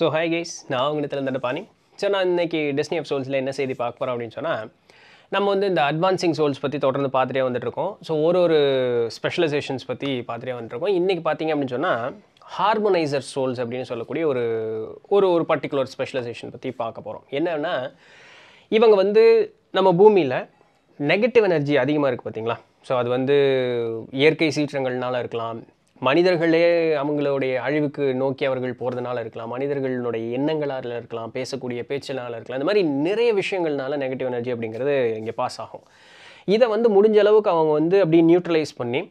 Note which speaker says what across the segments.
Speaker 1: so hi guys நான் அவங்களுக்கு இருந்துட்டு பாணி ஸோ நான் இன்றைக்கி டிஸ்னி ஆஃப் சோல்ஸில் என்ன செய்தி பார்க்க போகிறோம் அப்படின்னு சொன்னால் நம்ம வந்து இந்த அட்வான்சிங் சோல்ஸ் பற்றி தொடர்ந்து பார்த்துட்டே வந்துட்டுருக்கோம் ஸோ ஒரு ஒரு ஸ்பெஷலைசேஷன்ஸ் பற்றி பார்த்துட்டே வந்துட்டுருக்கோம் இன்றைக்கி பார்த்தீங்க அப்படின்னு சொன்னால் ஹார்மோனைசர் சோல்ஸ் அப்படின்னு சொல்லக்கூடிய ஒரு ஒரு ஒரு பர்டிகுலர் ஸ்பெஷலைசேஷன் பற்றி பார்க்க போகிறோம் என்னென்னா இவங்க வந்து நம்ம பூமியில் நெகட்டிவ் எனர்ஜி அதிகமாக இருக்குது பார்த்திங்களா ஸோ அது வந்து இயற்கை சீற்றங்கள்னால இருக்கலாம் மனிதர்களே அவங்களுடைய அழிவுக்கு நோக்கி அவர்கள் போகிறதுனால இருக்கலாம் மனிதர்களுடைய எண்ணங்களால் இருக்கலாம் பேசக்கூடிய பேச்சினால் இருக்கலாம் இந்த மாதிரி நிறைய விஷயங்கள்னால நெகட்டிவ் எனர்ஜி அப்படிங்கிறது இங்கே பாஸ் ஆகும் இதை வந்து முடிஞ்ச அளவுக்கு அவங்க வந்து அப்படி நியூட்ரலைஸ் பண்ணி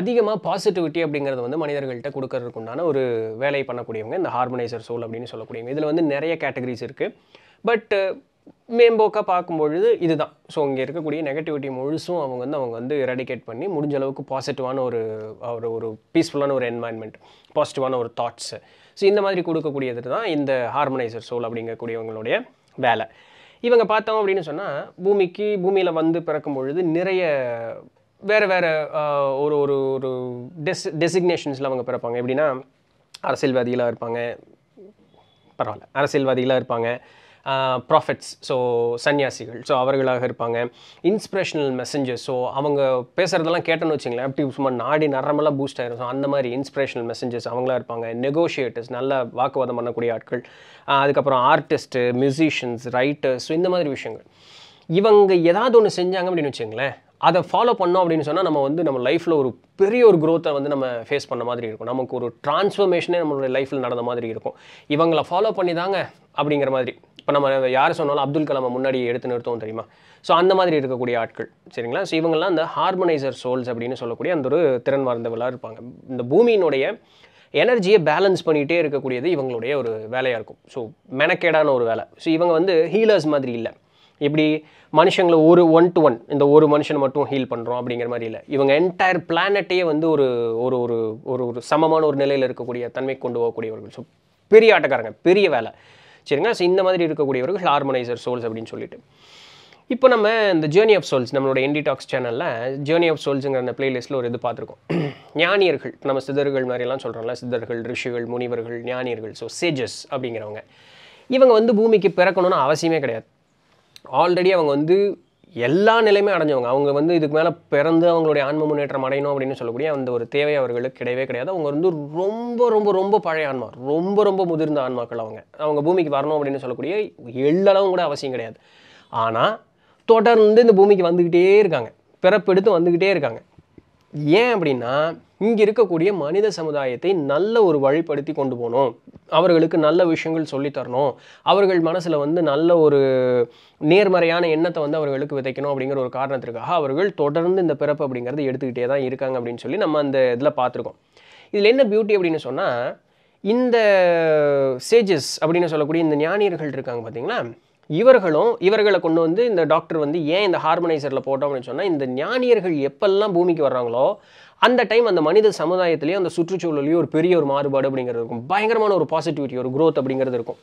Speaker 1: அதிகமாக பாசிட்டிவிட்டி அப்படிங்கிறது வந்து மனிதர்கள்ட்ட கொடுக்கறதுக்கு உண்டான ஒரு வேலை பண்ணக்கூடியவங்க இந்த ஹார்மனைசர் சோல் அப்படின்னு சொல்லக்கூடியவங்க இதில் வந்து நிறைய கேட்டகரிஸ் இருக்குது பட் மேம்போக்காக பார்க்கும்பொழுது இதுதான் ஸோ இங்கே இருக்கக்கூடிய நெகட்டிவிட்டி முழுசும் அவங்க வந்து அவங்க வந்து ரெடிகேட் பண்ணி முடிஞ்ச அளவுக்கு பாசிட்டிவான ஒரு ஒரு ஒரு பீஸ்ஃபுல்லான ஒரு என்வாயன்மெண்ட் பாசிட்டிவான ஒரு தாட்ஸு ஸோ இந்த மாதிரி கொடுக்கக்கூடியது தான் இந்த ஹார்மனைசர் சோல் அப்படிங்கக்கூடியவங்களுடைய வேலை இவங்க பார்த்தோம் அப்படின்னு சொன்னால் பூமிக்கு பூமியில் வந்து பிறக்கும் பொழுது நிறைய வேறு வேறு ஒரு ஒரு ஒரு டெஸ் டெசிக்னேஷன்ஸில் அவங்க பிறப்பாங்க எப்படின்னா அரசியல்வாதிகளாக இருப்பாங்க பரவாயில்ல அரசியல்வாதிகளாக இருப்பாங்க ப்ராஃபிட்ஸ் ஸோ சன்னியாசிகள் ஸோ அவர்களாக இருப்பாங்க இன்ஸ்பிரேஷனல் மெசஞ்சர்ஸ் ஸோ அவங்க பேசுகிறதெல்லாம் கேட்டேன்னு வச்சிங்களேன் அப்படி சும்மா நாடி நரமெல்லாம் பூஸ்ட் ஆகிரும் ஸோ அந்த மாதிரி இன்ஸ்பிரேஷனல் மெசஞ்சர்ஸ் அவங்களாக இருப்பாங்க நெகோஷியேட்டர்ஸ் நல்ல வாக்குவாதம் பண்ணக்கூடிய ஆட்கள் அதுக்கப்புறம் ஆர்டிஸ்ட்டு மியூசிஷியன்ஸ் ரைட்டர்ஸ் இந்த மாதிரி விஷயங்கள் இவங்க ஏதாவது ஒன்று செஞ்சாங்க அப்படின்னு வச்சுங்களேன் அதை ஃபாலோ பண்ணோம் அப்படின்னு சொன்னால் நம்ம வந்து நம்ம லைஃப்பில் ஒரு பெரிய ஒரு குரோத்தை வந்து நம்ம ஃபேஸ் பண்ண மாதிரி இருக்கும் நமக்கு ஒரு டிரான்ஸ்ஃபர்மேஷனே நம்மளுடைய லைஃப்பில் நடந்த மாதிரி இருக்கும் இவங்களை ஃபாலோ பண்ணி தாங்க அப்படிங்கிற மாதிரி இப்போ நம்ம யார் சொன்னாலும் அப்துல் கலாமை முன்னாடி எடுத்து நிறுத்தவும் தெரியுமா ஸோ அந்த மாதிரி இருக்கக்கூடிய ஆட்கள் சரிங்களா ஸோ இவங்கெல்லாம் அந்த ஹார்மனைசர் சோல்ஸ் அப்படின்னு சொல்லக்கூடிய அந்த ஒரு திறன் வார்ந்தவர்களாக இருப்பாங்க இந்த பூமியினுடைய எனர்ஜியை பேலன்ஸ் பண்ணிகிட்டே இருக்கக்கூடியது இவங்களுடைய ஒரு வேலையாக இருக்கும் ஸோ மெனக்கேடான ஒரு வேலை ஸோ இவங்க வந்து ஹீலர்ஸ் மாதிரி இல்லை எப்படி மனுஷங்களை ஒரு ஒன் டு ஒன் இந்த ஒரு மனுஷனை மட்டும் ஹீல் பண்ணுறோம் அப்படிங்கிற மாதிரி இல்லை இவங்க என்டையர் பிளானட்டையே வந்து ஒரு ஒரு ஒரு ஒரு ஒரு சமமான ஒரு நிலையில் இருக்கக்கூடிய தன்மை கொண்டு போகக்கூடியவர்கள் ஸோ பெரிய ஆட்டக்காரங்க பெரிய வேலை சரிங்களா ஸோ இந்த மாதிரி இருக்கக்கூடியவர்கள் ஹார்மனைசர் சோல்ஸ் அப்படின்னு சொல்லிட்டு இப்போ நம்ம இந்த ஜேர்னி ஆஃப் சோல்ஸ் நம்மளோட என்டி சேனலில் ஜேர்னி ஆஃப் சோல்ஸுங்கிற அந்த பிளேலிஸ்ட்டில் ஒரு இது பார்த்துருக்கோம் ஞானியர்கள் நம்ம சிதர்கள் மாதிரிலாம் சொல்கிறோம்ல சிதர்கள் ரிஷிகள் முனிவர்கள் ஞானியர்கள் ஸோ சேஜஸ் அப்படிங்கிறவங்க இவங்க வந்து பூமிக்கு பிறக்கணும்னு அவசியமே கிடையாது ஆல்ரெடி அவங்க வந்து எல்லா நிலையுமே அடைஞ்சவங்க அவங்க வந்து இதுக்கு மேலே பிறந்து அவங்களுடைய ஆன்ம முன்னேற்றம் அடையணும் அப்படின்னு சொல்லக்கூடிய அந்த ஒரு தேவை அவர்களுக்கு கிடையவே கிடையாது அவங்க வந்து ரொம்ப ரொம்ப ரொம்ப பழைய ஆன்மா ரொம்ப ரொம்ப முதிர்ந்த ஆன்மாக்கள் அவங்க அவங்க பூமிக்கு வரணும் அப்படின்னு சொல்லக்கூடிய எள்ளளவும் கூட அவசியம் கிடையாது ஆனால் தொடர்ந்து இந்த பூமிக்கு வந்துக்கிட்டே இருக்காங்க பிறப்பெடுத்து வந்துக்கிட்டே இருக்காங்க ஏன் அப்படின்னா இங்கே இருக்கக்கூடிய மனித சமுதாயத்தை நல்ல ஒரு வழிப்படுத்தி கொண்டு போகணும் அவர்களுக்கு நல்ல விஷயங்கள் சொல்லித்தரணும் அவர்கள் மனசில் வந்து நல்ல ஒரு நேர்மறையான எண்ணத்தை வந்து அவர்களுக்கு விதைக்கணும் அப்படிங்கிற ஒரு காரணத்திற்காக அவர்கள் தொடர்ந்து இந்த பிறப்பு அப்படிங்கிறத எடுத்துக்கிட்டே தான் இருக்காங்க அப்படின்னு சொல்லி நம்ம அந்த இதில் பார்த்துருக்கோம் இதில் என்ன பியூட்டி அப்படின்னு சொன்னால் இந்த சேஜஸ் அப்படின்னு சொல்லக்கூடிய இந்த ஞானியர்கள் இருக்காங்க பார்த்தீங்களா இவர்களும் இவர்களை கொண்டு வந்து இந்த டாக்டர் வந்து ஏன் இந்த ஹார்மனைசரில் போட்டோம் அப்படின்னு சொன்னால் இந்த ஞானியர்கள் எப்பெல்லாம் பூமிக்கு வர்றாங்களோ அந்த டைம் அந்த மனித சமுதாயத்திலேயும் அந்த சுற்றுச்சூழலையும் ஒரு பெரிய ஒரு மாறுபாடு அப்படிங்கிறது இருக்கும் பயங்கரமான ஒரு பாசிட்டிவிட்டி ஒரு க்ரோத் அப்படிங்கிறது இருக்கும்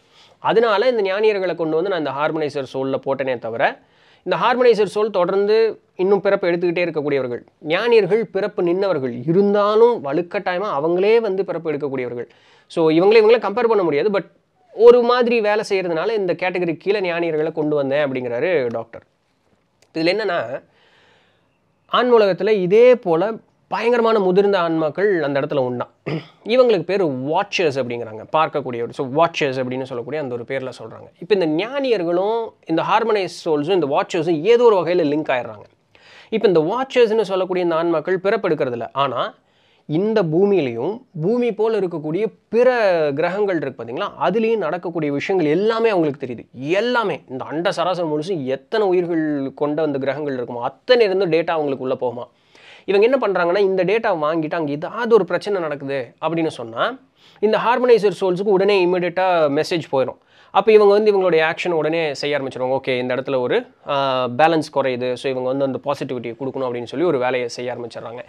Speaker 1: அதனால இந்த ஞானியர்களை கொண்டு வந்து நான் இந்த ஹார்மனைசர் சோலில் போட்டனே தவிர இந்த ஹார்மனைசர் சோல் தொடர்ந்து இன்னும் பிறப்பு எடுத்துக்கிட்டே இருக்கக்கூடியவர்கள் ஞானியர்கள் பிறப்பு நின்றவர்கள் இருந்தாலும் வலுக்கட்டாயமாக அவங்களே வந்து பிறப்பு எடுக்கக்கூடியவர்கள் ஸோ இவங்களே இவங்களே கம்பேர் பண்ண முடியாது பட் ஒரு மாதிரி வேலை செய்கிறதுனால இந்த கேட்டகரி கீழே ஞானியர்களை கொண்டு வந்தேன் அப்படிங்கிறாரு டாக்டர் இதில் என்னென்னா ஆண் உலகத்தில் இதே போல் பயங்கரமான முதிர்ந்த ஆன்மாக்கள் அந்த இடத்துல உண்டான் இவங்களுக்கு பேர் வாட்சர்ஸ் அப்படிங்கிறாங்க பார்க்கக்கூடிய ஸோ வாட்சர்ஸ் அப்படின்னு சொல்லக்கூடிய அந்த ஒரு பேரில் சொல்கிறாங்க இப்போ இந்த ஞானியர்களும் இந்த ஹார்மனைஸ் சோல்ஸும் இந்த வாட்சர்ஸும் ஏதோ ஒரு வகையில் லிங்க் ஆயிடுறாங்க இப்போ இந்த வாட்சர்ஸ்னு சொல்லக்கூடிய இந்த ஆன்மாக்கள் பிறப்பெடுக்கிறதில்ல ஆனால் இந்த பூமியிலையும் பூமி போல் இருக்கக்கூடிய பிற கிரகங்கள் இருக்குது பார்த்தீங்களா அதுலேயும் நடக்கக்கூடிய விஷயங்கள் எல்லாமே அவங்களுக்கு தெரியுது எல்லாமே இந்த அண்ட சராசரம் முழுசும் எத்தனை உயிர்கள் கொண்ட அந்த கிரகங்கள் இருக்குமோ அத்தனை இருந்து டேட்டா அவங்களுக்கு உள்ளே போகுமா இவங்க என்ன பண்ணுறாங்கன்னா இந்த டேட்டா வாங்கிட்டு அங்கே ஏதாவது ஒரு பிரச்சனை நடக்குது அப்படின்னு சொன்னால் இந்த ஹார்மனைசர் சோல்ஸுக்கு உடனே இமீடியட்டாக மெசேஜ் போயிடும் அப்போ இவங்க வந்து இவங்களுடைய ஆக்ஷன் உடனே செய்ய ஆரம்பிச்சிருவாங்க ஓகே இந்த இடத்துல ஒரு பேலன்ஸ் குறையுது ஸோ இவங்க வந்து அந்த பாசிட்டிவிட்டியை கொடுக்கணும் அப்படின்னு சொல்லி ஒரு வேலையை செய்ய ஆரம்பிச்சிடுறாங்க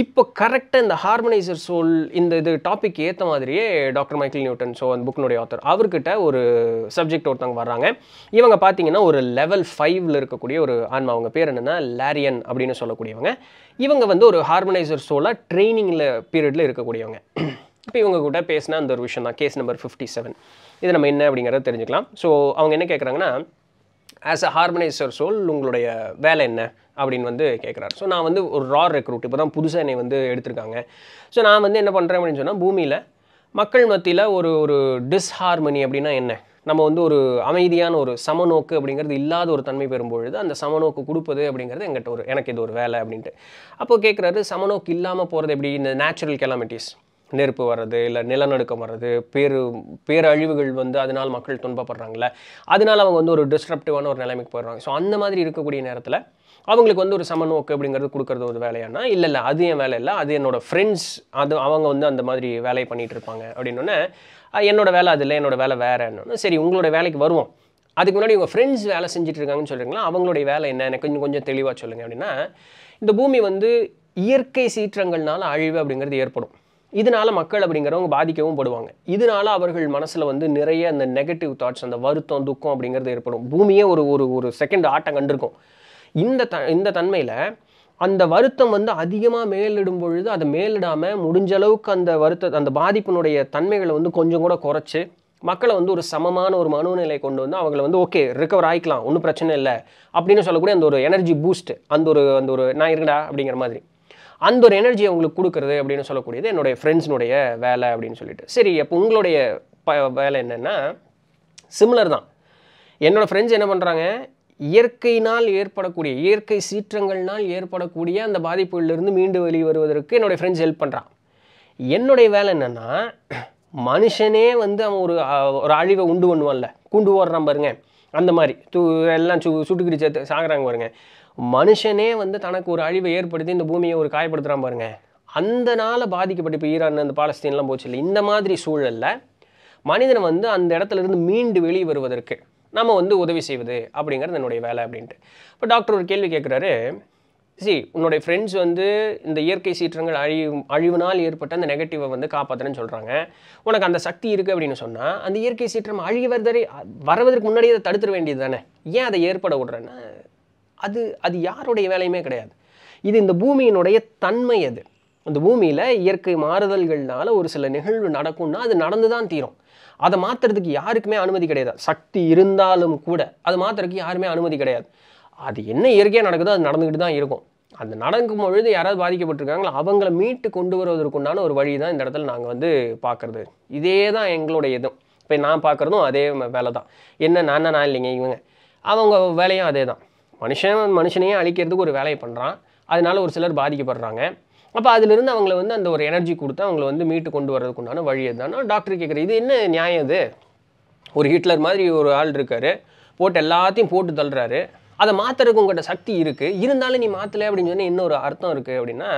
Speaker 1: இப்போ கரெக்டாக இந்த ஹார்மனைசர் சோல் இந்த இது டாபிக் ஏற்ற மாதிரியே டாக்டர் மைக்கேல் நியூட்டன் ஸோ அந்த புக்கினுடைய ஆத்தர் அவர்கிட்ட ஒரு சப்ஜெக்ட் ஒருத்தவங்க வர்றாங்க இவங்க பார்த்தீங்கன்னா ஒரு லெவல் ஃபைவ்ல இருக்கக்கூடிய ஒரு ஆன்மா அவங்க பேர் என்னென்னா லாரியன் அப்படின்னு சொல்லக்கூடியவங்க இவங்க வந்து ஒரு ஹார்மனைசர் சோலாக ட்ரைனிங்கில் பீரியடில் இருக்கக்கூடியவங்க இப்போ இவங்க கூட பேசினா அந்த ஒரு விஷயம் தான் கேஸ் நம்பர் ஃபிஃப்டி செவன் இது நம்ம என்ன அப்படிங்கிறத தெரிஞ்சுக்கலாம் ஸோ அவங்க என்ன கேட்குறாங்கன்னா ஆஸ் அ ஹார்மனைசர் சோல் உங்களுடைய வேலை என்ன அப்படின்னு வந்து கேட்குறாரு ஸோ நான் வந்து ஒரு ரா ரெக்ரூட் இப்போ தான் புதுசாக என்னை வந்து எடுத்திருக்காங்க ஸோ நான் வந்து என்ன பண்ணுறேன் அப்படின்னு சொன்னால் பூமியில் மக்கள் மத்தியில் ஒரு ஒரு டிஸ்ஹார்மனி அப்படின்னா என்ன நம்ம வந்து ஒரு அமைதியான ஒரு சமநோக்கு அப்படிங்கிறது இல்லாத ஒரு தன்மை பெறும்பொழுது அந்த சமநோக்கு கொடுப்பது அப்படிங்கிறது எங்கிட்ட ஒரு எனக்கு இது ஒரு வேலை அப்படின்ட்டு அப்போது கேட்குறாரு சமநோக்கு இல்லாமல் போகிறது எப்படி இந்த நேச்சுரல் கெலாமிட்டிஸ் நெருப்பு வர்றது இல்லை நிலநடுக்கம் வர்றது பேரு பேரழிவுகள் வந்து அதனால் மக்கள் துன்பப்படுறாங்கல்ல அதனால் அவங்க வந்து ஒரு டிஸ்ட்ரப்டிவான ஒரு நிலைமைக்கு போயிடுறாங்க ஸோ அந்த மாதிரி இருக்கக்கூடிய நேரத்தில் அவங்களுக்கு வந்து ஒரு சமநோக்கு அப்படிங்கிறது கொடுக்குறது ஒரு வேலையானா இல்லை இல்லை அது என் வேலை இல்லை அது என்னோடய ஃப்ரெண்ட்ஸ் அது அவங்க வந்து அந்த மாதிரி வேலையை பண்ணிகிட்டு இருப்பாங்க அப்படின்னோடனே என்னோடய வேலை அது இல்லை என்னோடய வேலை வேறுன்னு சரி உங்களோட வேலைக்கு வருவோம் அதுக்கு முன்னாடி உங்கள் ஃப்ரெண்ட்ஸ் வேலை செஞ்சுட்டு இருக்காங்கன்னு சொல்கிறீங்களா அவங்களுடைய வேலை என்ன எனக்கு கொஞ்சம் கொஞ்சம் தெளிவாக சொல்லுங்கள் அப்படின்னா இந்த பூமி வந்து இயற்கை சீற்றங்கள்னால அழிவு அப்படிங்கிறது ஏற்படும் இதனால் மக்கள் அப்படிங்கிறவங்க பாதிக்கவும் படுவாங்க இதனால் அவர்கள் மனசில் வந்து நிறைய அந்த நெகட்டிவ் தாட்ஸ் அந்த வருத்தம் துக்கம் அப்படிங்கிறது ஏற்படும் பூமியே ஒரு ஒரு ஒரு செகண்ட் ஆட்டம் கண்டிருக்கும் இந்த த இந்த தன்மையில் அந்த வருத்தம் வந்து அதிகமாக மேலிடும் பொழுது அதை மேலிடாமல் முடிஞ்ச அளவுக்கு அந்த வருத்த அந்த பாதிப்பினுடைய தன்மைகளை வந்து கொஞ்சம் கூட குறைச்சி மக்களை வந்து ஒரு சமமான ஒரு மனநிலையை கொண்டு வந்து அவங்கள வந்து ஓகே ரிக்கவர் ஆகிக்கலாம் ஒன்றும் பிரச்சனை இல்லை அப்படின்னு சொல்லக்கூடிய அந்த ஒரு எனர்ஜி பூஸ்ட் அந்த ஒரு அந்த ஒரு நான் இருக்கடா அப்படிங்கிற மாதிரி அந்த ஒரு எனர்ஜியை உங்களுக்கு கொடுக்குறது அப்படின்னு சொல்லக்கூடியது என்னுடைய ஃப்ரெண்ட்ஸினுடைய வேலை அப்படின்னு சொல்லிட்டு சரி அப்போ உங்களுடைய ப வேலை என்னென்னா சிமிலர் தான் என்னோடய ஃப்ரெண்ட்ஸ் என்ன பண்ணுறாங்க இயற்கையினால் ஏற்படக்கூடிய இயற்கை சீற்றங்கள்னால் ஏற்படக்கூடிய அந்த பாதிப்புகளிலிருந்து மீண்டு வெளி வருவதற்கு என்னுடைய ஃப்ரெண்ட்ஸ் ஹெல்ப் பண்ணுறான் என்னுடைய வேலை என்னென்னா மனுஷனே வந்து அவன் ஒரு ஒரு அழிவை உண்டு பண்ணுவான்ல கூண்டு ஓடுறான் பாருங்க அந்த மாதிரி தூ எல்லாம் சு சுட்டுக்கிட்டு சேர்த்து சாகுறாங்க பாருங்க மனுஷனே வந்து தனக்கு ஒரு அழிவை ஏற்படுத்தி இந்த பூமியை ஒரு காயப்படுத்துகிறான் பாருங்க அந்த நாளில் பாதிக்கப்பட்டு இப்போ ஈரான் அந்த பாலஸ்தீன்லாம் போச்சு இல்லை இந்த மாதிரி சூழலில் மனிதன் வந்து அந்த இடத்துலேருந்து மீண்டு வெளியே வருவதற்கு நம்ம வந்து உதவி செய்வது அப்படிங்கிறது என்னுடைய வேலை அப்படின்ட்டு இப்போ டாக்டர் ஒரு கேள்வி கேட்குறாரு சி உன்னுடைய ஃப்ரெண்ட்ஸ் வந்து இந்த இயற்கை சீற்றங்கள் அழிவு அழிவுனால் ஏற்பட்ட அந்த நெகட்டிவை வந்து காப்பாற்றுறேன்னு சொல்கிறாங்க உனக்கு அந்த சக்தி இருக்குது அப்படின்னு சொன்னால் அந்த இயற்கை சீற்றம் அழிவதரை வரவதற்கு முன்னாடியே அதை தடுத்துட வேண்டியது தானே ஏன் அதை ஏற்பட விடுறேன்னா அது அது யாருடைய வேலையுமே கிடையாது இது இந்த பூமியினுடைய தன்மை அது அந்த பூமியில் இயற்கை மாறுதல்கள்னால ஒரு சில நிகழ்வு நடக்கும்னா அது நடந்து தான் தீரும் அதை மாற்றுறதுக்கு யாருக்குமே அனுமதி கிடையாது சக்தி இருந்தாலும் கூட அது மாற்றுறதுக்கு யாருமே அனுமதி கிடையாது அது என்ன இயற்கையாக நடக்குதோ அது நடந்துக்கிட்டு தான் இருக்கும் அது நடக்கும் பொழுது யாராவது பாதிக்கப்பட்டிருக்காங்களோ அவங்கள மீட்டு கொண்டு வருவதற்குண்டான ஒரு வழி தான் இந்த இடத்துல நாங்கள் வந்து பார்க்குறது இதே தான் எங்களுடைய இதுவும் இப்போ நான் பார்க்குறதும் அதே வேலை தான் என்ன நான் நான் இல்லைங்க இவங்க அவங்க வேலையும் அதே தான் மனுஷன் மனுஷனையே அழிக்கிறதுக்கு ஒரு வேலையை பண்ணுறான் அதனால் ஒரு சிலர் பாதிக்கப்படுறாங்க அப்போ அதிலிருந்து அவங்கள வந்து அந்த ஒரு எனர்ஜி கொடுத்து அவங்கள வந்து மீட்டு கொண்டு வர்றதுக்கு உண்டான வழி எதுனா டாக்டர் கேட்குற இது என்ன நியாயம் இது ஒரு ஹிட்லர் மாதிரி ஒரு ஆள் இருக்கார் போட்டு எல்லாத்தையும் போட்டு தள்ளுறாரு அதை மாற்றுறதுக்கு உங்கள்கிட்ட சக்தி இருக்குது இருந்தாலும் நீ மாற்றலை அப்படின்னு சொன்னால் இன்னொரு அர்த்தம் இருக்குது அப்படின்னா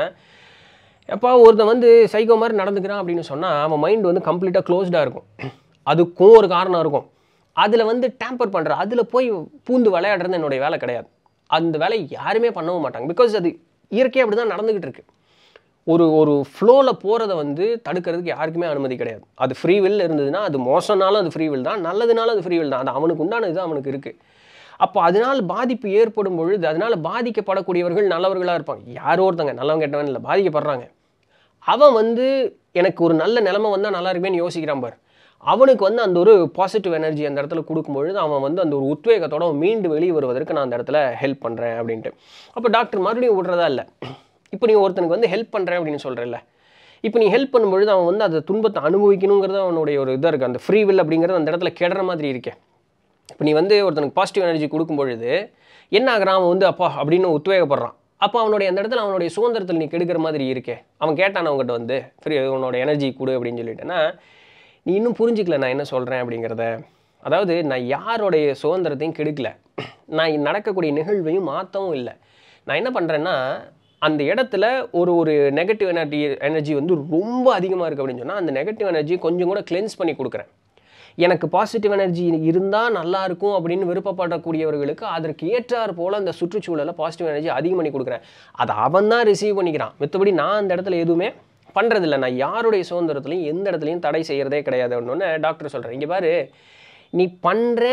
Speaker 1: எப்போ ஒருத்தன் வந்து சைகோ மாதிரி நடந்துக்கிறான் அப்படின்னு சொன்னால் அவன் மைண்ட் வந்து கம்ப்ளீட்டாக க்ளோஸ்டாக இருக்கும் அதுக்கும் ஒரு காரணம் இருக்கும் அதில் வந்து டேம்பர் பண்ணுற அதில் போய் பூந்து விளையாடுறது என்னுடைய வேலை கிடையாது அந்த வேலை யாருமே பண்ணவும் மாட்டாங்க பிகாஸ் அது இயற்கையாக அப்படி தான் நடந்துக்கிட்டு இருக்கு ஒரு ஒரு ஃப்ளோவில் போகிறத வந்து தடுக்கிறதுக்கு யாருக்குமே அனுமதி கிடையாது அது ஃப்ரீ வில் இருந்ததுன்னா அது மோசம்னாலும் அது ஃப்ரீ வில் தான் நல்லதுனாலும் அது ஃப்ரீ வில் தான் அது அவனுக்கு உண்டான இது அவனுக்கு இருக்குது அப்போ அதனால் பாதிப்பு ஏற்படும் பொழுது அதனால் பாதிக்கப்படக்கூடியவர்கள் நல்லவர்களாக இருப்பாங்க யாரோ ஒருத்தங்க நல்லவங்க கேட்டவன் இல்லை பாதிக்கப்படுறாங்க அவன் வந்து எனக்கு ஒரு நல்ல நிலைமை வந்தால் நல்லா இருக்குமேன்னு யோசிக்கிறான் பார் அவனுக்கு வந்து அந்த ஒரு பாசிட்டிவ் எனர்ஜி அந்த இடத்துல கொடுக்கும்பொழுது அவன் வந்து அந்த ஒரு உத்வேகத்தோட மீண்டு வெளியே வருவதற்கு நான் அந்த இடத்துல ஹெல்ப் பண்ணுறேன் அப்படின்ட்டு அப்போ டாக்டர் மறுபடியும் விடுறதா இல்லை இப்போ நீ ஒருத்தனுக்கு வந்து ஹெல்ப் பண்ணுறேன் அப்படின்னு சொல்கிறல்ல இப்போ நீ ஹெல்ப் பண்ணும்பொழுது அவன் வந்து அந்த துன்பத்தை அனுபவிக்கணுங்கிறது அவனுடைய ஒரு இதாக இருக்குது அந்த ஃப்ரீ வில் அப்படிங்கிறது அந்த இடத்துல கெடுற மாதிரி இருக்கேன் இப்போ நீ வந்து ஒருத்தனுக்கு பாசிட்டிவ் எனர்ஜி கொடுக்கும்பொழுது என்ன ஆகிறான் அவன் வந்து அப்பா அப்படின்னு உத்வேகப்படுறான் அப்போ அவனுடைய அந்த இடத்துல அவனுடைய சுதந்திரத்தில் நீ கெடுக்கிற மாதிரி இருக்கே அவன் கேட்டான் அவங்ககிட்ட வந்து ஃப்ரீ உன்னோட எனர்ஜி கொடு அப்படின்னு சொல்லிட்டேன்னா நீ இன்னும் புரிஞ்சிக்கல நான் என்ன சொல்கிறேன் அப்படிங்கிறத அதாவது நான் யாருடைய சுதந்திரத்தையும் கெடுக்கல நான் நடக்கக்கூடிய நிகழ்வையும் மாற்றவும் இல்லை நான் என்ன பண்ணுறேன்னா அந்த இடத்துல ஒரு ஒரு நெகட்டிவ் எனர்ஜி எனர்ஜி வந்து ரொம்ப அதிகமாக இருக்குது அப்படின்னு சொன்னால் அந்த நெகட்டிவ் எனர்ஜி கொஞ்சம் கூட கிளென்ஸ் பண்ணி கொடுக்குறேன் எனக்கு பாசிட்டிவ் எனர்ஜி இருந்தால் நல்லா இருக்கும் அப்படின்னு விருப்பப்படக்கூடியவர்களுக்கு அதற்கு ஏற்றார் போல் அந்த சுற்றுச்சூழலை பாசிட்டிவ் எனர்ஜி அதிகம் பண்ணி கொடுக்குறேன் அதை அவன் தான் ரிசீவ் பண்ணிக்கிறான் மற்றபடி நான் அந்த இடத்துல எதுவுமே பண்ணுறதில்ல நான் யாருடைய சுதந்திரத்துலையும் எந்த இடத்துலையும் தடை செய்கிறதே கிடையாது ஒன்று டாக்டர் சொல்கிறேன் இங்கே பாரு நீ பண்ணுற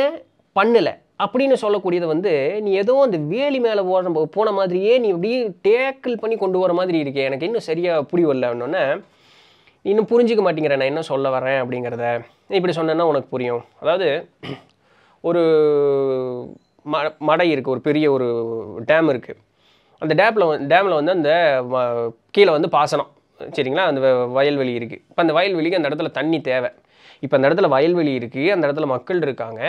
Speaker 1: பண்ணலை அப்படின்னு சொல்லக்கூடியது வந்து நீ ஏதோ அந்த வேலி மேலே ஓடுற போன மாதிரியே நீ இப்படியே டேக்கிள் பண்ணி கொண்டு வர மாதிரி இருக்கே எனக்கு இன்னும் சரியாக புரியவில்லை ஒன்று இன்னும் புரிஞ்சிக்க மாட்டேங்கிற நான் என்ன சொல்ல வரேன் அப்படிங்கிறத இப்படி சொன்னேன்னா உனக்கு புரியும் அதாவது ஒரு ம மடை இருக்குது ஒரு பெரிய ஒரு டேம் இருக்குது அந்த டேப்பில் டேமில் வந்து அந்த கீழே வந்து பாசனம் சரிங்களா அந்த வயல்வெளி இருக்குது இப்போ அந்த வயல்வெளிக்கு அந்த இடத்துல தண்ணி தேவை இப்போ அந்த இடத்துல வயல்வெளி இருக்குது அந்த இடத்துல மக்கள் இருக்காங்க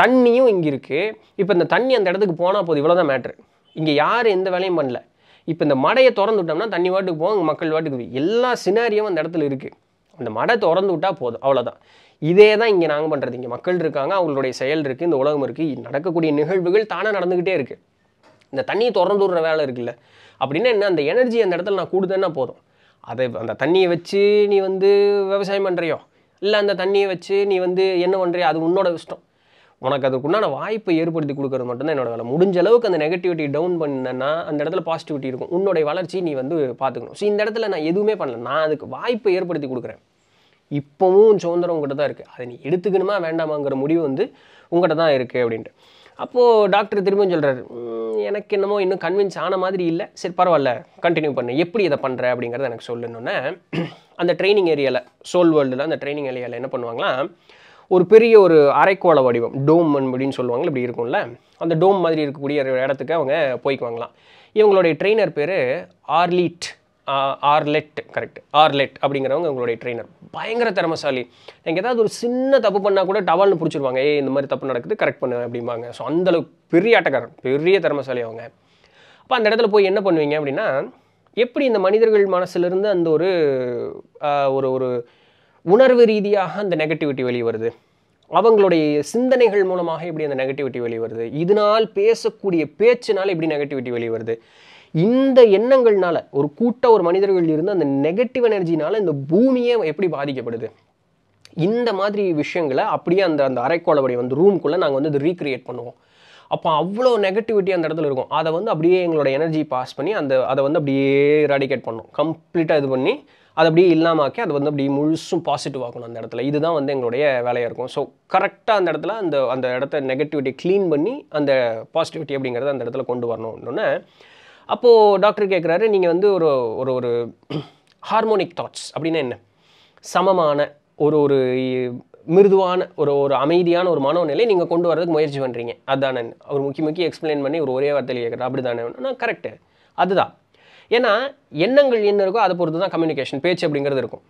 Speaker 1: தண்ணியும் இங்கே இருக்குது இப்போ இந்த தண்ணி அந்த இடத்துக்கு போனால் போது இவ்வளோ தான் மேட்ரு இங்கே யார் எந்த வேலையும் பண்ணல இப்போ இந்த மடையை திறந்து விட்டோம்னா தண்ணி வாட்டுக்கு போகும் மக்கள் வாட்டுக்கு எல்லா சினாரியும் அந்த இடத்துல இருக்குது அந்த மடை திறந்து விட்டால் போதும் அவ்வளோதான் இதே தான் இங்கே நாங்கள் பண்ணுறது இங்கே மக்கள் இருக்காங்க அவங்களுடைய செயல் இருக்குது இந்த உலகம் இருக்குது நடக்கக்கூடிய நிகழ்வுகள் தானாக நடந்துக்கிட்டே இருக்குது இந்த தண்ணியை திறந்து விடுற வேலை இருக்குல்ல அப்படின்னா என்ன அந்த எனர்ஜி அந்த இடத்துல நான் கூடுதுன்னா போதும் அதை அந்த தண்ணியை வச்சு நீ வந்து விவசாயம் பண்ணுறியோ இல்லை அந்த தண்ணியை வச்சு நீ வந்து என்ன பண்ணுறியோ அது உன்னோட இஷ்டம் உனக்கு அதுக்குண்டான வாய்ப்பை ஏற்படுத்தி கொடுக்கறது மட்டும்தான் என்னோட வேலை முடிஞ்ச அளவுக்கு அந்த நெகட்டிவிட்டி டவுன் பண்ணேன்னா அந்த இடத்துல பாசிட்டிவிட்டி இருக்கும் உன்னுடைய வளர்ச்சி நீ வந்து பார்த்துக்கணும் ஸோ இந்த இடத்துல நான் எதுவுமே பண்ணல நான் அதுக்கு வாய்ப்பை ஏற்படுத்தி கொடுக்குறேன் இப்போவும் சுதந்திரம் உங்கள்கிட்ட தான் இருக்குது அதை நீ எடுத்துக்கணுமா வேண்டாமாங்கிற முடிவு வந்து உங்கள்கிட்ட தான் இருக்குது அப்படின்ட்டு அப்போது டாக்டர் திரும்ப சொல்கிறார் எனக்கு என்னமோ இன்னும் கன்வின்ஸ் ஆன மாதிரி இல்லை சரி பரவாயில்ல கண்டினியூ பண்ணு எப்படி இதை பண்ணுற அப்படிங்கிறத எனக்கு சொல்லணுன்னே அந்த ட்ரைனிங் ஏரியாவில் சோல் வேர்ல்டில் அந்த ட்ரைனிங் ஏரியாவில் என்ன பண்ணுவாங்கன்னா ஒரு பெரிய ஒரு அரைக்கோள வடிவம் டோம் அப்படின்னு சொல்லுவாங்க இப்படி இருக்கும்ல அந்த டோம் மாதிரி இருக்கக்கூடிய இடத்துக்கு அவங்க போய்க்குவாங்களாம் இவங்களுடைய ட்ரெயினர் பேர் ஆர்லீட் ஆர்லெட் கரெக்ட் ஆர்லெட் அப்படிங்கிறவங்க உங்களுடைய ட்ரெயினர் பயங்கர திறமசாலி எனக்கு ஏதாவது ஒரு சின்ன தப்பு பண்ணால் கூட டவால்னு பிடிச்சிருவாங்க ஏ இந்த மாதிரி தப்பு நடக்குது கரெக்ட் பண்ணு அப்படிம்பாங்க ஸோ அந்தளவுக்கு பெரிய ஆட்டக்காரர் பெரிய திறமசாலி அவங்க அப்போ அந்த இடத்துல போய் என்ன பண்ணுவீங்க அப்படின்னா எப்படி இந்த மனிதர்கள் மனசுலேருந்து அந்த ஒரு ஒரு ஒரு உணர்வு ரீதியாக அந்த நெகட்டிவிட்டி வெளியே வருது அவங்களுடைய சிந்தனைகள் மூலமாக எப்படி அந்த நெகட்டிவிட்டி வெளியே வருது இதனால் பேசக்கூடிய பேச்சினால் எப்படி நெகட்டிவிட்டி வெளியே வருது இந்த எண்ணங்கள்னால ஒரு கூட்ட ஒரு மனிதர்கள் இருந்து அந்த நெகட்டிவ் எனர்ஜினால இந்த பூமியே எப்படி பாதிக்கப்படுது இந்த மாதிரி விஷயங்களை அப்படியே அந்த அந்த அரைக்கோளபடி வந்து ரூம்குள்ளே நாங்கள் வந்து இது ரீக்ரியேட் பண்ணுவோம் அப்போ அவ்வளோ நெகட்டிவிட்டி அந்த இடத்துல இருக்கும் அதை வந்து அப்படியே எங்களோட எனர்ஜி பாஸ் பண்ணி அந்த அதை வந்து அப்படியே ராடிகேட் பண்ணும் கம்ப்ளீட்டாக இது பண்ணி அதை அப்படியே இல்லாமாக்கி அதை வந்து அப்படியே முழுசும் பாசிட்டிவ் ஆகணும் அந்த இடத்துல இதுதான் வந்து எங்களுடைய வேலையாக இருக்கும் ஸோ கரெக்டாக அந்த இடத்துல அந்த அந்த இடத்த நெகட்டிவிட்டி க்ளீன் பண்ணி அந்த பாசிட்டிவிட்டி அப்படிங்கிறத அந்த இடத்துல கொண்டு வரணும் இன்னொன்று அப்போது டாக்டர் கேட்குறாரு நீங்கள் வந்து ஒரு ஒரு ஒரு ஹார்மோனிக் தாட்ஸ் அப்படின்னா என்ன சமமான ஒரு ஒரு மிருதுவான ஒரு ஒரு அமைதியான ஒரு மனோநிலை நீங்கள் கொண்டு வரதுக்கு முயற்சி பண்ணுறீங்க அதுதானே அவர் முக்கிய முக்கிய எக்ஸ்பிளைன் பண்ணி ஒரு ஒரே வார்த்தையில் கேட்குறா அப்படி தானே கரெக்டு அதுதான் ஏன்னா எண்ணங்கள் என்ன இருக்கோ அதை பொறுத்து தான் கம்யூனிகேஷன் பேச்சு அப்படிங்கிறது இருக்கும்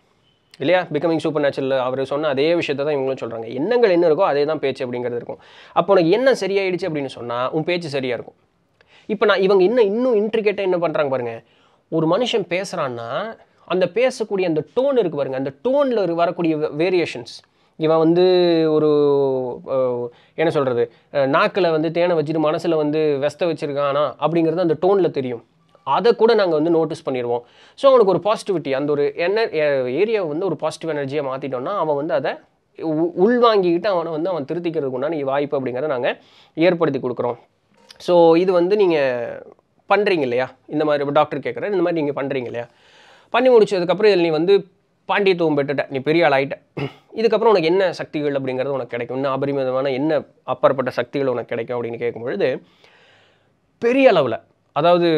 Speaker 1: இல்லையா பிகமிங் சூப்பர் நேச்சுரல் அவர் சொன்ன அதே விஷயத்தை தான் இவங்களும் சொல்கிறாங்க எண்ணங்கள் என்ன இருக்கோ அதே தான் பேச்சு அப்படிங்கிறது இருக்கும் அப்போ உனக்கு என்ன சரியாயிடுச்சு அப்படின்னு சொன்னால் உன் பேச்சு சரியாக இருக்கும் இப்போ நான் இவங்க இன்னும் இன்னும் இன்ட்ரிகேட்டாக என்ன பண்ணுறாங்க பாருங்கள் ஒரு மனுஷன் பேசுகிறான்னா அந்த பேசக்கூடிய அந்த டோன் இருக்குது பாருங்கள் அந்த டோனில் வரக்கூடிய வேரியேஷன்ஸ் இவன் வந்து ஒரு என்ன சொல்கிறது நாக்கில் வந்து தேனை வச்சுட்டு மனசில் வந்து வெஸ்த வச்சுருக்கானா அப்படிங்கிறது அந்த டோனில் தெரியும் அதை கூட நாங்கள் வந்து நோட்டீஸ் பண்ணிடுவோம் ஸோ அவனுக்கு ஒரு பாசிட்டிவிட்டி அந்த ஒரு என்ன ஏரியாவை வந்து ஒரு பாசிட்டிவ் எனர்ஜியாக மாற்றிட்டோம்னா அவன் வந்து அதை உள்வாங்கிக்கிட்டு அவனை வந்து அவன் திருத்திக்கிறதுக்கு உண்டான வாய்ப்பு அப்படிங்கிறத நாங்கள் ஏற்படுத்தி கொடுக்குறோம் ஸோ இது வந்து நீங்கள் பண்ணுறீங்க இல்லையா இந்த மாதிரி டாக்டர் கேட்குறேன் இந்த மாதிரி நீங்கள் பண்ணுறீங்க இல்லையா பண்ணி முடிச்சதுக்கப்புறம் இதில் நீ வந்து பாண்டியத்துவம் பெற்றுட்ட நீ பெரிய ஆள் ஆகிட்ட இதுக்கப்புறம் உனக்கு என்ன சக்திகள் அப்படிங்கிறது உனக்கு கிடைக்கும் இன்னும் அபரிமிதமான என்ன அப்பாற்பட்ட சக்திகள் உனக்கு கிடைக்கும் அப்படின்னு கேட்கும்பொழுது பெரிய அளவில் அதாவது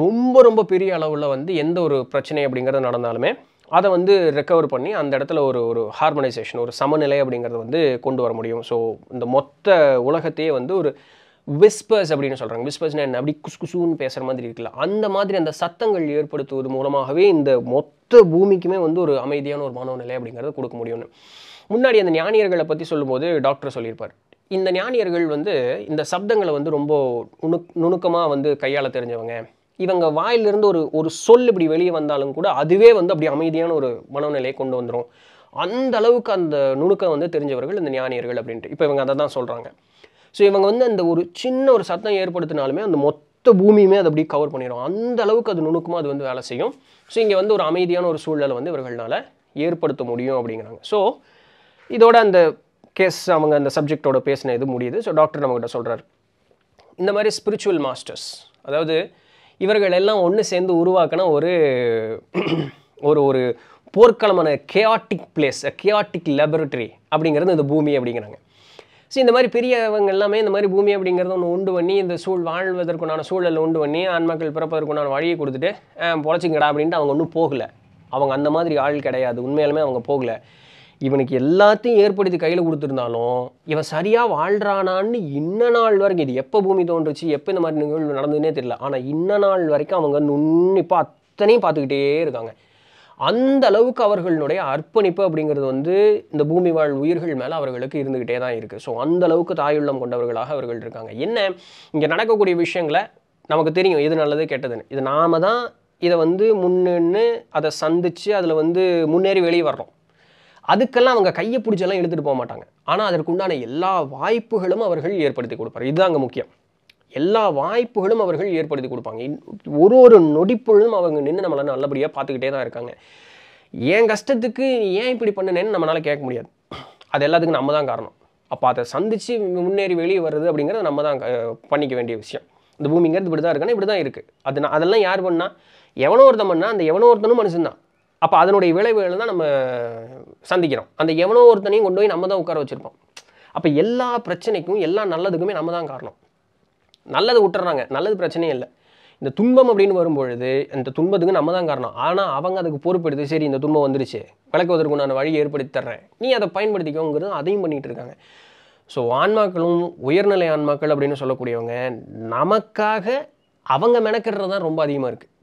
Speaker 1: ரொம்ப ரொம்ப பெரிய அளவில் வந்து எந்த ஒரு பிரச்சனை அப்படிங்கிறது நடந்தாலுமே அதை வந்து ரெக்கவர் பண்ணி அந்த இடத்துல ஒரு ஒரு ஹார்மனைசேஷன் ஒரு சமநிலை அப்படிங்கிறத வந்து கொண்டு வர முடியும் ஸோ இந்த மொத்த உலகத்தையே வந்து ஒரு விஸ்பர்ஸ் அப்படின்னு சொல்கிறாங்க விஸ்பர்ஸ்னா என்ன அப்படி குசு குசுன்னு பேசுகிற மாதிரி இருக்குல்ல அந்த மாதிரி அந்த சத்தங்கள் ஏற்படுத்துவது மூலமாகவே இந்த மொத்த பூமிக்குமே வந்து ஒரு அமைதியான ஒரு மனோநிலை நிலை அப்படிங்கிறத கொடுக்க முடியும்னு முன்னாடி அந்த ஞானியர்களை பற்றி சொல்லும்போது டாக்டர் சொல்லியிருப்பார் இந்த ஞானியர்கள் வந்து இந்த சப்தங்களை வந்து ரொம்ப நுணுக் நுணுக்கமாக வந்து கையாள தெரிஞ்சவங்க இவங்க வாயிலிருந்து ஒரு ஒரு சொல் இப்படி வெளியே வந்தாலும் கூட அதுவே வந்து அப்படி அமைதியான ஒரு மனோநிலையை கொண்டு வந்துடும் அந்த அளவுக்கு அந்த நுணுக்கம் வந்து தெரிஞ்சவர்கள் இந்த ஞானியர்கள் அப்படின்ட்டு இப்போ இவங்க அதை தான் சொல்கிறாங்க ஸோ இவங்க வந்து அந்த ஒரு சின்ன ஒரு சத்தம் ஏற்படுத்தினாலுமே அந்த மொத்த பூமியுமே அது அப்படியே கவர் பண்ணிடும் அந்த அளவுக்கு அது நுணுக்கமாக அது வந்து வேலை செய்யும் ஸோ இங்கே வந்து ஒரு அமைதியான ஒரு சூழலை வந்து இவர்களால் ஏற்படுத்த முடியும் அப்படிங்கிறாங்க ஸோ இதோட அந்த கேஸ் அவங்க அந்த சப்ஜெக்டோட பேசின இது முடியுது ஸோ டாக்டர் நம்மகிட்ட சொல்கிறார் இந்த மாதிரி ஸ்பிரிச்சுவல் மாஸ்டர்ஸ் அதாவது இவர்கள் எல்லாம் ஒன்று சேர்ந்து உருவாக்கின ஒரு ஒரு ஒரு போர்க்களமான கேஆட்டிக் பிளேஸ் கேஆட்டிக் லெபரட்டரி அப்படிங்கிறது இந்த பூமி அப்படிங்கிறாங்க ஸோ இந்த மாதிரி பெரியவங்க எல்லாமே இந்த மாதிரி பூமி அப்படிங்கிறத ஒன்று உண்டு பண்ணி இந்த சூழ் வாழ்வதற்குண்டான சூழலை உண்டு பண்ணி ஆன்மாக்கள் பிறப்பதற்குண்டான வழியை கொடுத்துட்டு பொழைச்சிங்கடா அப்படின்ட்டு அவங்க ஒன்றும் போகலை அவங்க அந்த மாதிரி ஆள் கிடையாது உண்மையிலுமே அவங்க போகலை இவனுக்கு எல்லாத்தையும் ஏற்படுத்தி கையில் கொடுத்துருந்தாலும் இவன் சரியாக வாழ்கிறானான்னு இன்ன நாள் வரைக்கும் இது எப்போ பூமி தோன்றுச்சு எப்போ இந்த மாதிரி நிகழ்வு நடந்ததுன்னே தெரியல ஆனால் இன்ன நாள் வரைக்கும் அவங்க நுண்ணிப்பாக அத்தனையும் பார்த்துக்கிட்டே இருக்காங்க அந்த அளவுக்கு அவர்களுடைய அர்ப்பணிப்பு அப்படிங்கிறது வந்து இந்த பூமி வாழ் உயிர்கள் மேலே அவர்களுக்கு இருந்துக்கிட்டே தான் இருக்குது ஸோ அந்த அளவுக்கு தாயுள்ளம் கொண்டவர்களாக அவர்கள் இருக்காங்க என்ன இங்கே நடக்கக்கூடிய விஷயங்களை நமக்கு தெரியும் எது நல்லது கெட்டதுன்னு இது நாம தான் இதை வந்து முன்னு அதை சந்தித்து அதில் வந்து முன்னேறி வெளியே வர்றோம் அதுக்கெல்லாம் அவங்க கையை பிடிச்செல்லாம் எடுத்துகிட்டு போக மாட்டாங்க ஆனால் அதற்குண்டான எல்லா வாய்ப்புகளும் அவர்கள் ஏற்படுத்தி கொடுப்பார் இதுதான் அங்கே முக்கியம் எல்லா வாய்ப்புகளும் அவர்கள் ஏற்படுத்தி கொடுப்பாங்க ஒரு ஒரு நொடிப்பொழுதும் அவங்க நின்று நம்மளால் நல்லபடியாக பார்த்துக்கிட்டே தான் இருக்காங்க என் கஷ்டத்துக்கு ஏன் இப்படி பண்ணினேன்னு நம்மளால் கேட்க முடியாது அது எல்லாத்துக்கும் நம்ம தான் காரணம் அப்போ அதை சந்தித்து முன்னேறி வெளியே வருது அப்படிங்கிறது நம்ம தான் பண்ணிக்க வேண்டிய விஷயம் இந்த பூமிங்கிறது இப்படி தான் இருக்குன்னா இப்படி தான் இருக்குது அது அதெல்லாம் யார் பண்ணால் எவனோ ஒருத்தன் பண்ணால் அந்த எவனோ ஒருத்தனும் மனுஷன்தான் அப்போ அதனுடைய விளைவுகள் தான் நம்ம சந்திக்கிறோம் அந்த எவனோ ஒருத்தனையும் கொண்டு போய் நம்ம தான் உட்கார வச்சுருப்போம் அப்போ எல்லா பிரச்சனைக்கும் எல்லா நல்லதுக்குமே நம்ம தான் காரணம் நல்லது விட்டுறாங்க நல்லது பிரச்சனையே இல்லை இந்த துன்பம் அப்படின்னு வரும்பொழுது இந்த துன்பத்துக்கு நம்ம தான் காரணம் ஆனால் அவங்க அதுக்கு பொறுப்பெடுத்து சரி இந்த துன்பம் வந்துருச்சு விளக்குவதற்கு நான் வழி ஏற்படுத்தி தர்றேன் நீ அதை பயன்படுத்திக்கோங்கிறது அதையும் பண்ணிகிட்டு இருக்காங்க ஸோ ஆன்மாக்களும் உயர்நிலை ஆன்மாக்கள் அப்படின்னு சொல்லக்கூடியவங்க நமக்காக அவங்க மெனக்கிடுறது தான் ரொம்ப அதிகமாக இருக்குது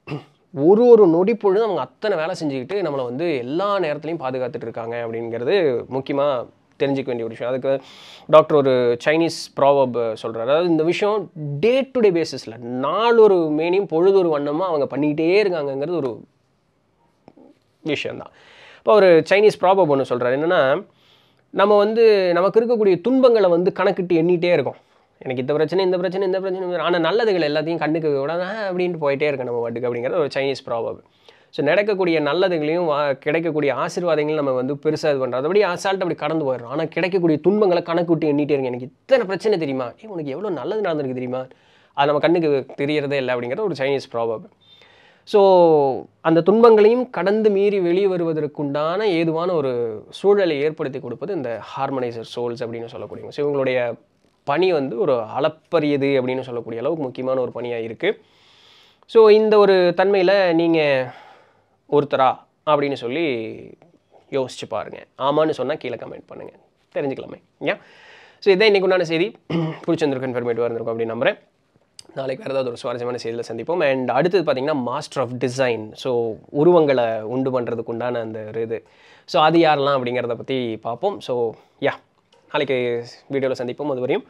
Speaker 1: ஒரு ஒரு நொடி பொழுது அவங்க அத்தனை வேலை செஞ்சுக்கிட்டு நம்மளை வந்து எல்லா நேரத்துலையும் பாதுகாத்துட்டு இருக்காங்க அப்படிங்கிறது முக்கியமாக தெரிஞ்சிக்க வேண்டிய ஒரு விஷயம் அதுக்கு டாக்டர் ஒரு சைனீஸ் ப்ராவப் சொல்கிறார் அதாவது இந்த விஷயம் டே டு டே பேசிஸில் நாளொரு மேனியும் பொழுதொரு வண்ணமாக அவங்க பண்ணிக்கிட்டே இருக்காங்கங்கிறது ஒரு விஷயந்தான் இப்போ ஒரு சைனீஸ் ப்ராபப் ஒன்று சொல்கிறார் என்னென்னா நம்ம வந்து நமக்கு இருக்கக்கூடிய துன்பங்களை வந்து கணக்கிட்டு எண்ணிகிட்டே இருக்கோம் எனக்கு இந்த பிரச்சனை இந்த பிரச்சனை இந்த பிரச்சனை ஆனால் நல்லதுகள் எல்லாத்தையும் கண்டுக்க விடாத அப்படின்ட்டு போயிட்டே இருக்கேன் நம்ம பாட்டுக்கு அப்படிங்கிறது ஒரு சைனீஸ் ப்ராபப் ஸோ நடக்கக்கூடிய நல்லதுங்களையும் கிடைக்கக்கூடிய ஆசீர்வாதங்களையும் நம்ம வந்து பெருசாக இது பண்ணுறோம் அதபடி அசால்ட் அப்படி கடந்து போயிடும் ஆனால் கிடைக்கக்கூடிய துன்பங்களை கணக்கு விட்டு எண்ணிட்டே இருங்க எனக்கு இத்தனை பிரச்சனை தெரியுமா ஏ உனக்கு எவ்வளோ நல்லது நடந்திருக்கு தெரியுமா அது நம்ம கண்ணுக்கு தெரியறதே இல்லை அப்படிங்கிறது ஒரு சைனீஸ் ப்ராபப் ஸோ அந்த துன்பங்களையும் கடந்து மீறி வெளியே வருவதற்குண்டான ஏதுவான ஒரு சூழலை ஏற்படுத்தி கொடுப்பது இந்த ஹார்மனைசர் சோல்ஸ் அப்படின்னு சொல்லக்கூடிய ஸோ இவங்களுடைய பணி வந்து ஒரு அளப்பரியது அப்படின்னு சொல்லக்கூடிய அளவுக்கு முக்கியமான ஒரு பணியாக இருக்குது ஸோ இந்த ஒரு தன்மையில் நீங்கள் ஒருத்தரா அப்படின்னு சொல்லி யோசிச்சு பாருங்கள் ஆமான்னு சொன்னால் கீழே கமெண்ட் பண்ணுங்கள் தெரிஞ்சுக்கலாமே ஏன் ஸோ இதான் இன்றைக்கு உண்டான செய்தி பிடிச்சிருந்துருக்கு இன்ஃபர்மேட்டிவாக இருந்திருக்கும் அப்படின்னு நம்புகிறேன் நாளைக்கு வேறு ஏதாவது ஒரு சுவாரஸ்யமான செய்தியில் சந்திப்போம் அண்ட் அடுத்தது பார்த்திங்கன்னா மாஸ்டர் ஆஃப் டிசைன் ஸோ உருவங்களை உண்டு பண்ணுறதுக்கு உண்டான அந்த இது ஸோ அது யாரெல்லாம் அப்படிங்கிறத பற்றி பார்ப்போம் ஸோ யா நாளைக்கு வீடியோவில் சந்திப்போம் அதுவரையும்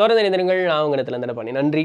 Speaker 1: தொடர்ந்து இணைந்திருங்கள் நான் உங்கள் இடத்துல நன்றி